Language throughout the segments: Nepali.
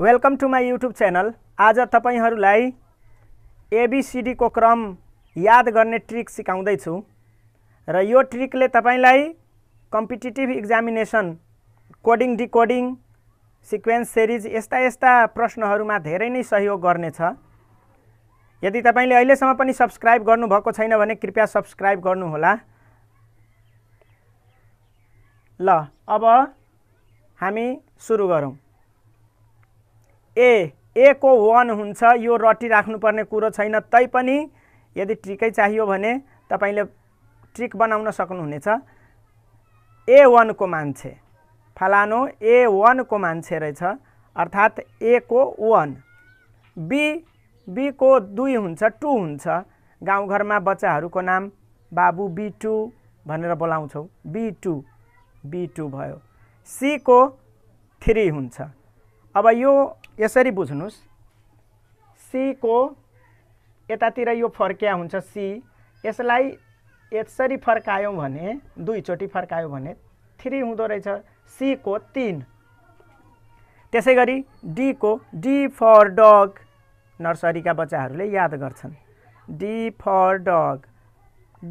welcome to my YouTube channel आज तपाईँहरूलाई एबिसिडीको क्रम याद गर्ने ट्रिक सिकाउँदैछु र यो ट्रिकले तपाईँलाई competitive examination coding decoding sequence series यस्ता यस्ता प्रश्नहरूमा धेरै नै सहयोग गर्नेछ यदि तपाईँले अहिलेसम्म पनि सब्सक्राइब गर्नुभएको छैन भने कृपया सब्सक्राइब गर्नुहोला ल अब हामी सुरु गरौँ ए ए को वान हुन्छ यो रटिराख्नुपर्ने कुरो छैन तैपनि यदि ट्रिकै चाहियो भने तपाईँले ट्रिक बनाउन सक्नुहुनेछ ए वानको मान्छे फलानो ए वानको मान्छे रहेछ अर्थात् ए को वान बी बी को दुई हुन्छ टु हुन्छ गाउँघरमा बच्चाहरूको नाम बाबु बी टू भनेर बोलाउँछौँ बी टू बी टू भयो सीको थ्री हुन्छ अब यो यसरी बुझ्नुहोस् सीको यतातिर यो फर्किया हुन्छ सी यसलाई यसरी फर्कायौँ भने दुईचोटि फर्कायौँ भने थ्री हुँदो रहेछ सीको तिन त्यसै गरी डीको डी फर डग नर्सरीका बच्चाहरूले याद गर्छन् D for dog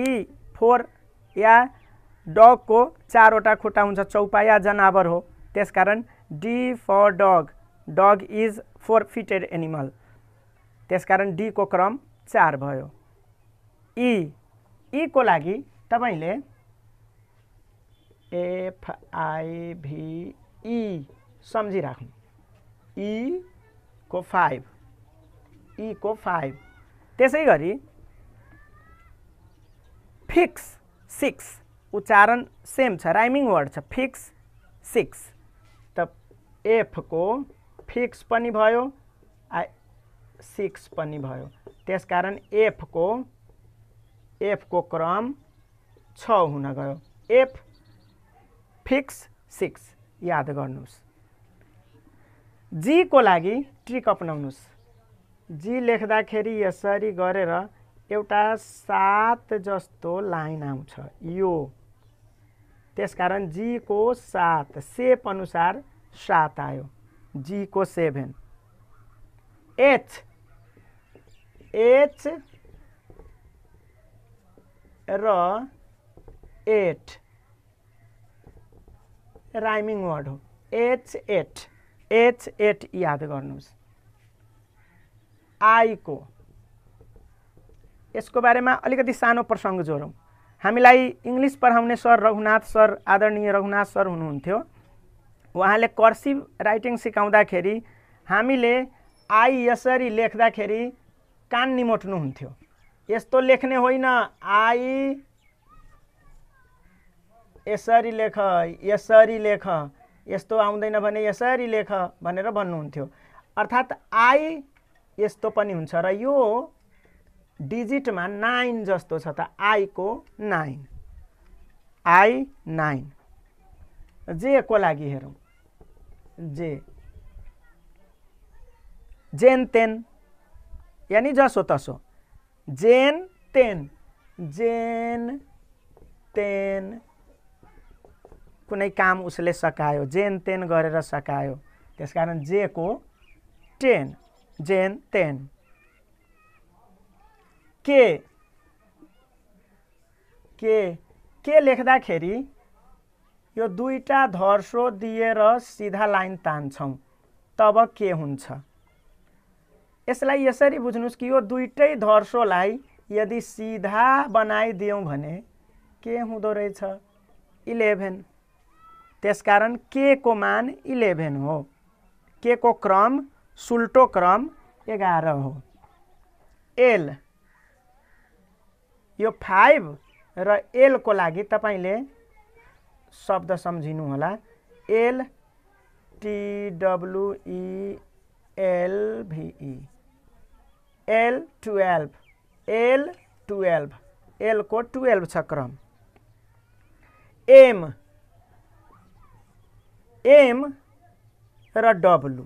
D four या डगको चारवटा खुट्टा हुन्छ चौपाया जनावर हो त्यसकारण D for dog dog is four footed animal त्यसकारण डीको क्रम चार भयो ई e, ईको e लागि तपाईँले एफआइभिई e सम्झिराख्नु ईको फाइभ ईको फाइभ त्यसै गरी फिक्स सिक्स उच्चारण सेम छ राइमिङ वर्ड छ फिक्स सिक्स त एफको फिक्स पनि भयो आ सिक्स पनि भयो त्यस कारण एफको एफको क्रम छ हुन गयो एफ फिक्स सिक्स याद गर्नुहोस् जीको लागि ट्रिक अपनाउनुहोस् जी लेख्दाखेरि यसरी गरेर एउटा सात जस्तो लाइन आउँछ यो त्यसकारण जीको सात सेप अनुसार सात आयो जी को सेभेन एच एच र एट राइमिङ वर्ड हो एच एट एच एट याद गर्नुहोस् आईको यसको बारेमा अलिकति सानो प्रसङ्ग जोडौँ हामीलाई इङ्ग्लिस पढाउने सर रघुनाथ सर आदरणीय रघुनाथ सर हुनुहुन्थ्यो उहाँले कर्सिभ राइटिङ सिकाउँदाखेरि हामीले आई यसरी लेख्दाखेरि कान निमोट्नुहुन्थ्यो यस्तो लेख्ने होइन आई यसरी लेख यसरी लेख यस्तो आउँदैन भने यसरी लेख भनेर भन्नुहुन्थ्यो अर्थात् आई यस्तो पनि हुन्छ र यो डिजिटमा नाइन जस्तो छ त आईको नाइन आई नाइन जे को लागि हेरौँ जे जेन तेन यानि जसो तसो जेन तेन जेन तेन कुनै काम उसले सकायो जेन तेन गरेर सकायो त्यस जे को टेन जेन तेन के के के लेख्दाखेरि यो दुईवटा धर्सो दिएर सिधा लाइन तान्छौँ तब के हुन्छ यसलाई यसरी बुझ्नुहोस् कि यो दुइटै धर्सोलाई यदि सिधा बनाइदियौँ भने के हुँदो रहेछ इलेभेन त्यसकारण के को मान इलेभेन हो के को क्रम सुल्टो क्रम एघार हो एल यो फाइभ र एलको लागि तपाईँले शब्द होला L T W E L V E L twelve L twelve एलको टुवेल्भ छ क्रम एम एम र डब्लु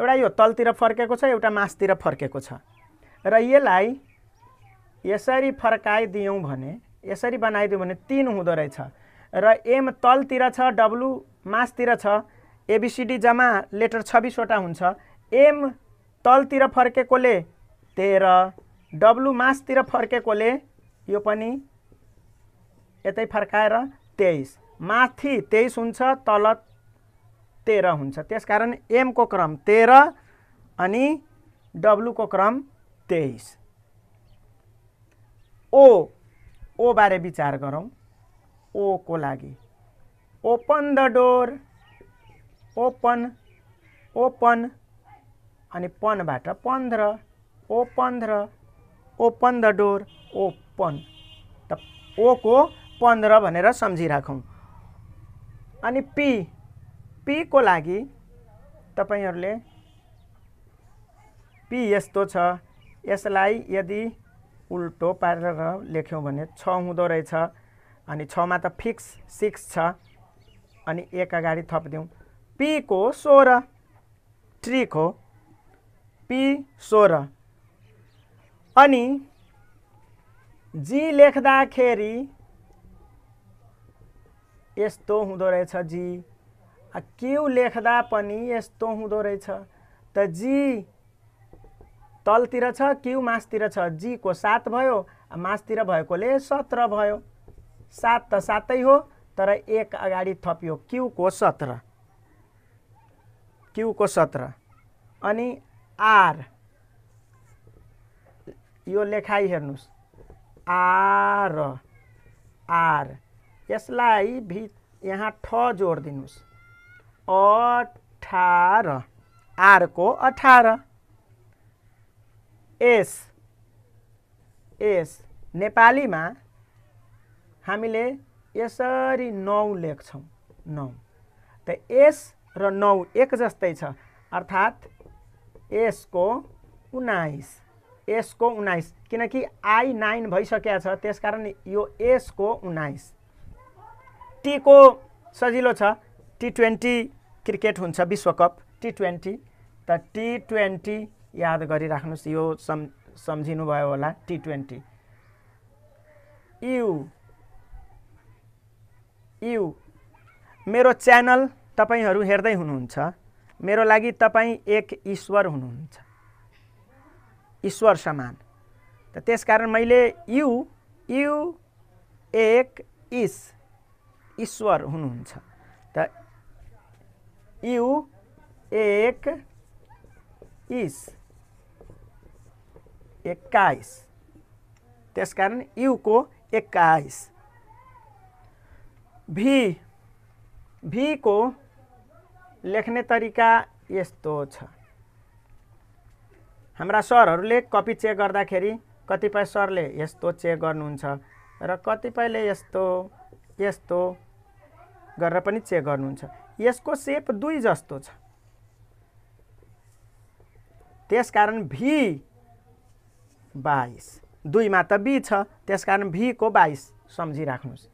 एउटा यो तलतिर फर्केको छ एउटा मासतिर फर्केको छ र यसलाई यसरी फर्काइदियौँ भने यसरी बनाइदियो भने तिन हुँदो रहेछ र एम तलतिर छ डब्लु मासतिर छ एबिसिडी जम्मा लेटर छब्बिसवटा हुन्छ एम तलतिर फर्केकोले तेह्र डब्लु मासतिर फर्केकोले यो पनि यतै फर्काएर तेइस माथि तेइस हुन्छ तल तेह्र हुन्छ त्यसकारण एमको क्रम तेह्र अनि डब्लुको क्रम तेइस ओ ओ बारे विचार गरौँ ओको लागि open the door open open अनि पनबाट पन्ध्र ओ पन्ध्र ओपन द डोर ओपन त ओको पन्ध्र भनेर सम्झिराखौँ अनि पी पीको लागि तपाईँहरूले पी यस्तो छ यसलाई यदि उल्टो पारेर लेख्यौँ भने छ हुँदो रहेछ अनि छमा त फिक्स सिक्स छ अनि एक अगाडि थपिदिउँ पीको सोह्र ट्रिक हो पी सोह्र अनि जी लेख्दाखेरि यस्तो हुँदो रहेछ जी क्यु लेख्दा पनि यस्तो हुँदो रहेछ त जी तलतिर छ क्यु मासतिर छ जीको सात भयो मासतिर भएकोले सत्र भयो सात त सातै हो तर एक अगाडि थपियो क्युको सत्र क्युको सत्र अनि आर यो लेखाइ हेर्नुहोस् आर आर यसलाई भि यहाँ ठ जोड दिनुहोस् अठार आरको अठार एस एस नेपालीमा हामीले यसरी नौ लेख्छौँ नौ त एस र नौ एक जस्तै छ अर्थात् यसको उन्नाइस यसको उन्नाइस किनकि आई नाइन भइसकेको छ त्यसकारण यो एसको उन्नाइस टीको सजिलो छ टी ट्वेन्टी क्रिकेट हुन्छ विश्वकप टी ट्वेन्टी त टी ट्वेन्टी याद गरिराख्नुहोस् यो सम् सम्झिनुभयो होला टी ट्वेन्टी यु यु मेरो च्यानल तपाईँहरू हेर्दै हुनुहुन्छ मेरो लागि तपाईँ एक ईश्वर हुनुहुन्छ ईश्वर समान त कारण मैले यु यु एक इस ईश्वर हुनुहुन्छ त यु एक इस एक्काइस त्यस कारण युको एक्काइस भी भीको लेख्ने तरिका यस्तो छ हाम्रा सरहरूले कपी चेक गर्दाखेरि कतिपय सरले यस्तो चेक गर्नुहुन्छ र कतिपयले यस्तो यस्तो गरेर पनि चेक गर्नुहुन्छ यसको सेप दुई जस्तो छ त्यसकारण भी बाइस दुईमा त बी छ त्यसकारण भीको बाइस सम्झिराख्नुहोस्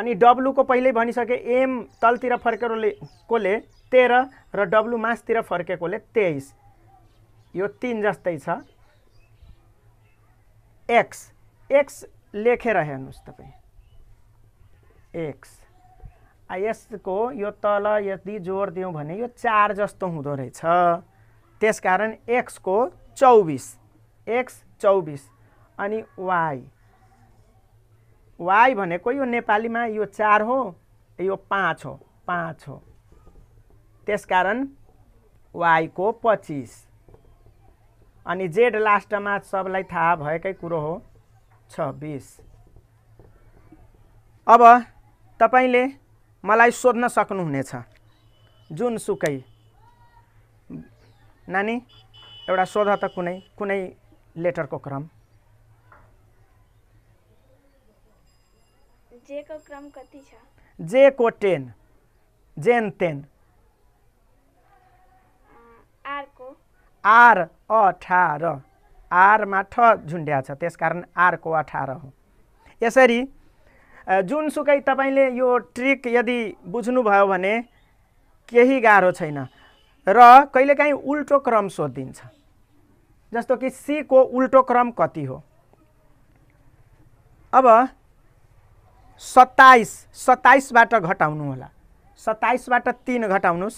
अनि डब्लुको पहिल्यै भनिसकेँ एम तलतिर फर्केकोले कोले तेह्र र डब्लु मासतिर फर्केकोले तेइस यो तिन जस्तै छ एक्स एक्स लेखेर हेर्नुहोस् तपाईँ एक्स यसको यो तल यदि जोड दियौँ भने यो चार जस्तो हुँदो रहेछ त्यसकारण एक्सको चौबिस एक्स चौबिस अनि वाई वाइ भनेको यो नेपालीमा यो चार हो यो पाँच हो पाँच हो त्यसकारण वाइको पच्चिस अनि जेड लास्टमा सबलाई थाहा भएकै कुरो हो छब्बिस अब तपाईँले मलाई सोध्न सक्नुहुनेछ जुनसुकै नानी एउटा सोध त कुनै कुनै लेटरको क्रम जेको क्रम कति छ को टेन जेन टेन आरको आर अठार आरमा ठ झुन्ड्या छ त्यसकारण आरको अठार हो यसरी जुनसुकै तपाईँले यो ट्रिक यदि बुझ्नुभयो भने केही गाह्रो छैन र कहिलेकाहीँ उल्टो क्रम सोधिदिन्छ जस्तो कि सीको उल्टो क्रम कति हो अब सत्ताइस सत्ताइसबाट घटाउनु होला सत्ताइसबाट तिन घटाउनुहोस्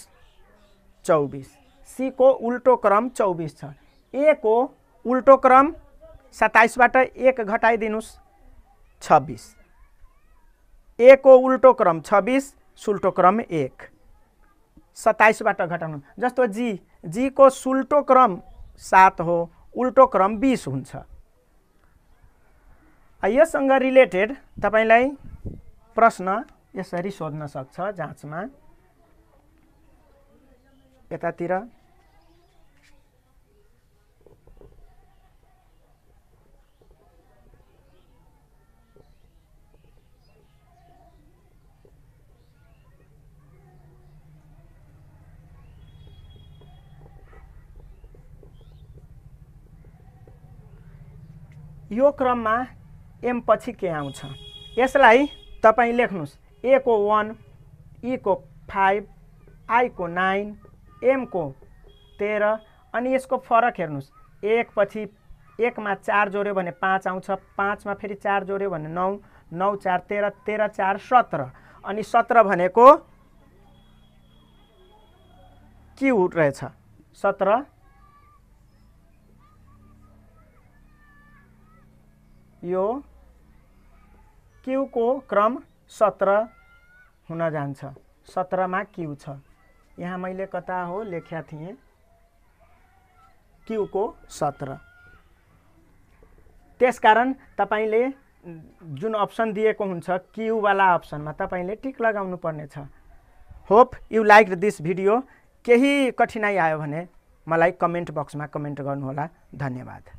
चौबिस सीको उल्टो क्रम चौबिस छ ए को उल्टो क्रम सत्ताइसबाट एक घटाइदिनुहोस् छब्बिस ए को उल्टो क्रम छब्बिस सुल्टो क्रम एक सत्ताइसबाट घटाउनु जस्तो जी जीको सुल्टो क्रम सात हो उल्टो क्रम बिस हुन्छ यससँग रिलेटेड तपाईँलाई प्रश्न यसरी सोध्न सक्छ जाँचमा यतातिर यो क्रममा एम पछि के आउँछ यसलाई तपाईँ लेख्नुहोस् ए को वान ई e को फाइभ आईको नाइन एमको तेह्र अनि यसको फरक हेर्नुहोस् एकपछि एकमा चार जोड्यो भने पाँच आउँछ पाँचमा फेरि चार जोड्यो भने नौ नौ चार तेह्र तेह्र चार सत्र अनि सत्र भनेको क्यु रहेछ सत्र यो क्युको क्रम सत्र हुन जान्छ सत्रमा क्यु छ यहाँ मैले कता हो लेख्या थिएँ क्युको सत्र त्यसकारण तपाईँले जुन अप्सन दिएको हुन्छ क्युवाला अप्सनमा तपाईँले टिक लगाउनु पर्नेछ hope you like this video केही कठिनाइ आयो भने मलाई कमेन्ट बक्समा कमेन्ट गर्नुहोला धन्यवाद